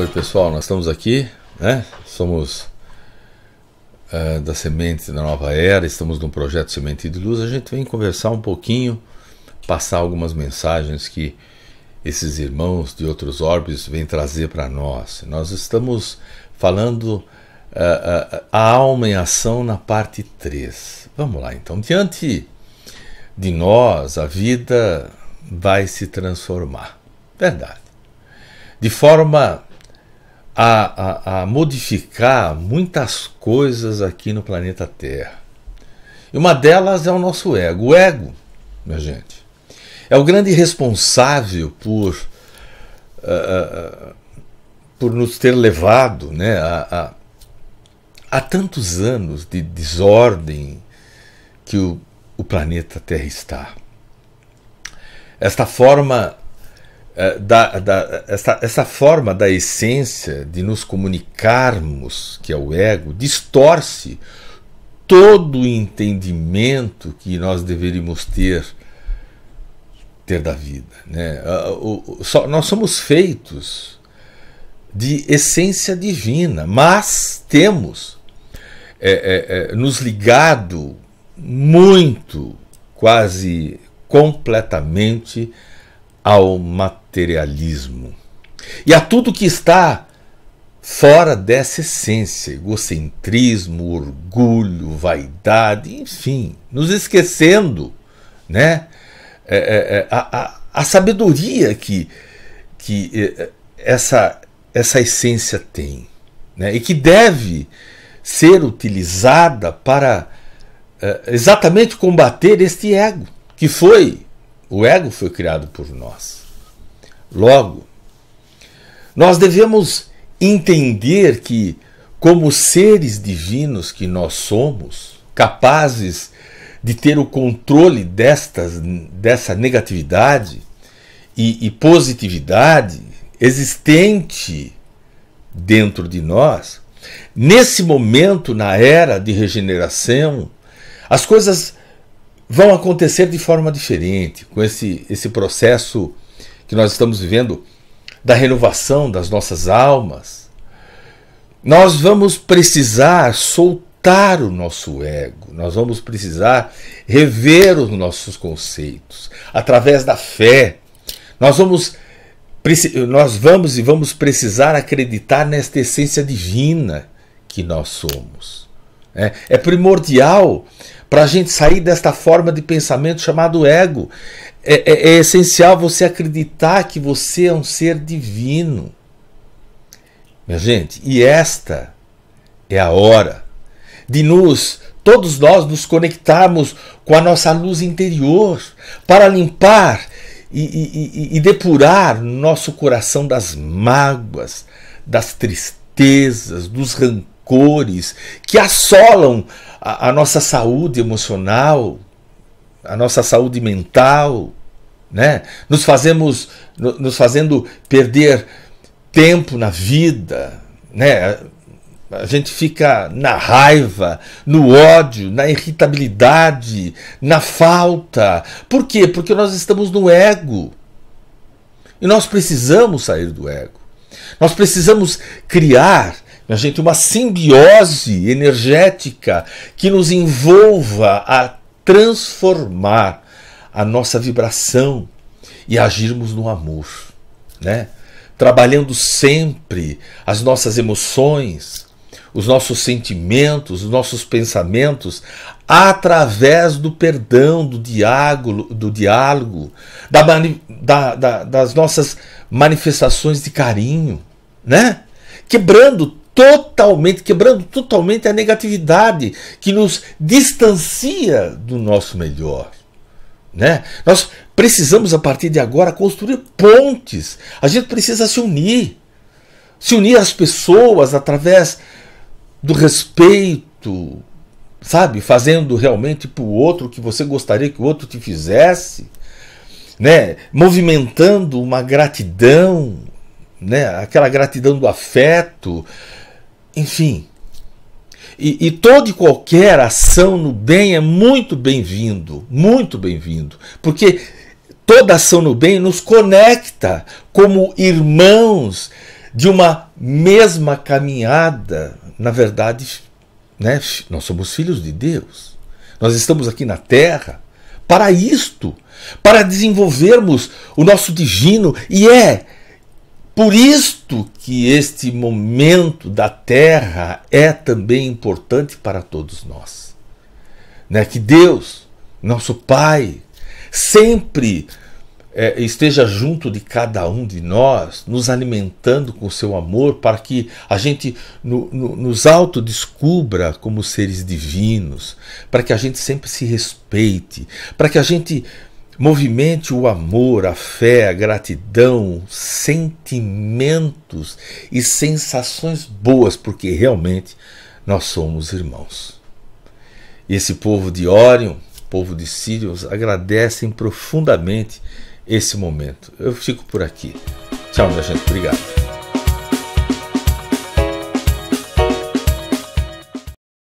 Oi pessoal, nós estamos aqui, né? Somos uh, da Semente da Nova Era, estamos no projeto Semente de Luz. A gente vem conversar um pouquinho, passar algumas mensagens que esses irmãos de outros orbes vêm trazer para nós. Nós estamos falando uh, uh, a alma em ação na parte 3. Vamos lá então. Diante de nós, a vida vai se transformar. Verdade. De forma a, a, a modificar muitas coisas aqui no planeta Terra. E uma delas é o nosso ego. O ego, minha gente, é o grande responsável por, uh, por nos ter levado né, a, a, a tantos anos de desordem que o, o planeta Terra está. Esta forma eh, da, da, essa, essa forma da essência de nos comunicarmos, que é o ego, distorce todo o entendimento que nós deveríamos ter ter da vida. Né? Ah, o, o, só, nós somos feitos de essência divina, mas temos é, é, é, nos ligado muito, quase completamente, ao material materialismo e a tudo que está fora dessa essência, egocentrismo, orgulho, vaidade, enfim, nos esquecendo, né? É, é, é a, a, a, sabedoria que, que é, essa, essa essência tem, né? E que deve ser utilizada para é, exatamente combater este ego, que foi, o ego foi criado por nós logo. Nós devemos entender que, como seres divinos que nós somos, capazes de ter o controle destas, dessa negatividade e, e positividade existente dentro de nós, nesse momento, na era de regeneração, as coisas vão acontecer de forma diferente, com esse, esse processo que nós estamos vivendo, da renovação das nossas almas, nós vamos precisar soltar o nosso ego, nós vamos precisar rever os nossos conceitos através da fé. Nós vamos nós vamos e vamos precisar acreditar nesta essência divina que nós somos. É, é primordial para a gente sair desta forma de pensamento chamado ego. É, é, é essencial você acreditar que você é um ser divino. Minha gente, e esta é a hora de nos, todos nós, nos conectarmos com a nossa luz interior para limpar e, e, e, depurar nosso coração das mágoas, das tristezas, dos rancores cores que assolam a, a nossa saúde emocional, a nossa saúde mental, né? Nos fazemos nos fazendo perder tempo na vida, né? A gente fica na raiva, no ódio, na irritabilidade, na falta. Por quê? Porque nós estamos no ego. E nós precisamos sair do ego. Nós precisamos criar minha gente, uma simbiose energética que nos envolva a transformar a nossa vibração e agirmos no amor, né? Trabalhando sempre as nossas emoções, os nossos sentimentos, os nossos pensamentos através do perdão, do diálogo, do diálogo da, da, da, das nossas manifestações de carinho, né? Quebrando totalmente, quebrando totalmente a negatividade que nos distancia do nosso melhor. Né? Nós precisamos, a partir de agora, construir pontes. A gente precisa se unir. Se unir às pessoas através do respeito, sabe? Fazendo realmente para o outro o que você gostaria que o outro te fizesse. Né? Movimentando uma gratidão, né? aquela gratidão do afeto, enfim. E, e toda e qualquer ação no bem é muito bem-vindo, muito bem-vindo, porque toda ação no bem nos conecta como irmãos de uma mesma caminhada. Na verdade, né, nós somos filhos de Deus. Nós estamos aqui na terra para isto, para desenvolvermos o nosso divino e é por isto que este momento da Terra é também importante para todos nós. Né? Que Deus, nosso Pai, sempre é, esteja junto de cada um de nós, nos alimentando com seu amor, para que a gente no, no, nos autodescubra como seres divinos, para que a gente sempre se respeite, para que a gente Movimente o amor, a fé, a gratidão, sentimentos e sensações boas, porque realmente nós somos irmãos. E esse povo de Órion, povo de Sírios, agradecem profundamente esse momento. Eu fico por aqui. Tchau, minha gente. Obrigado.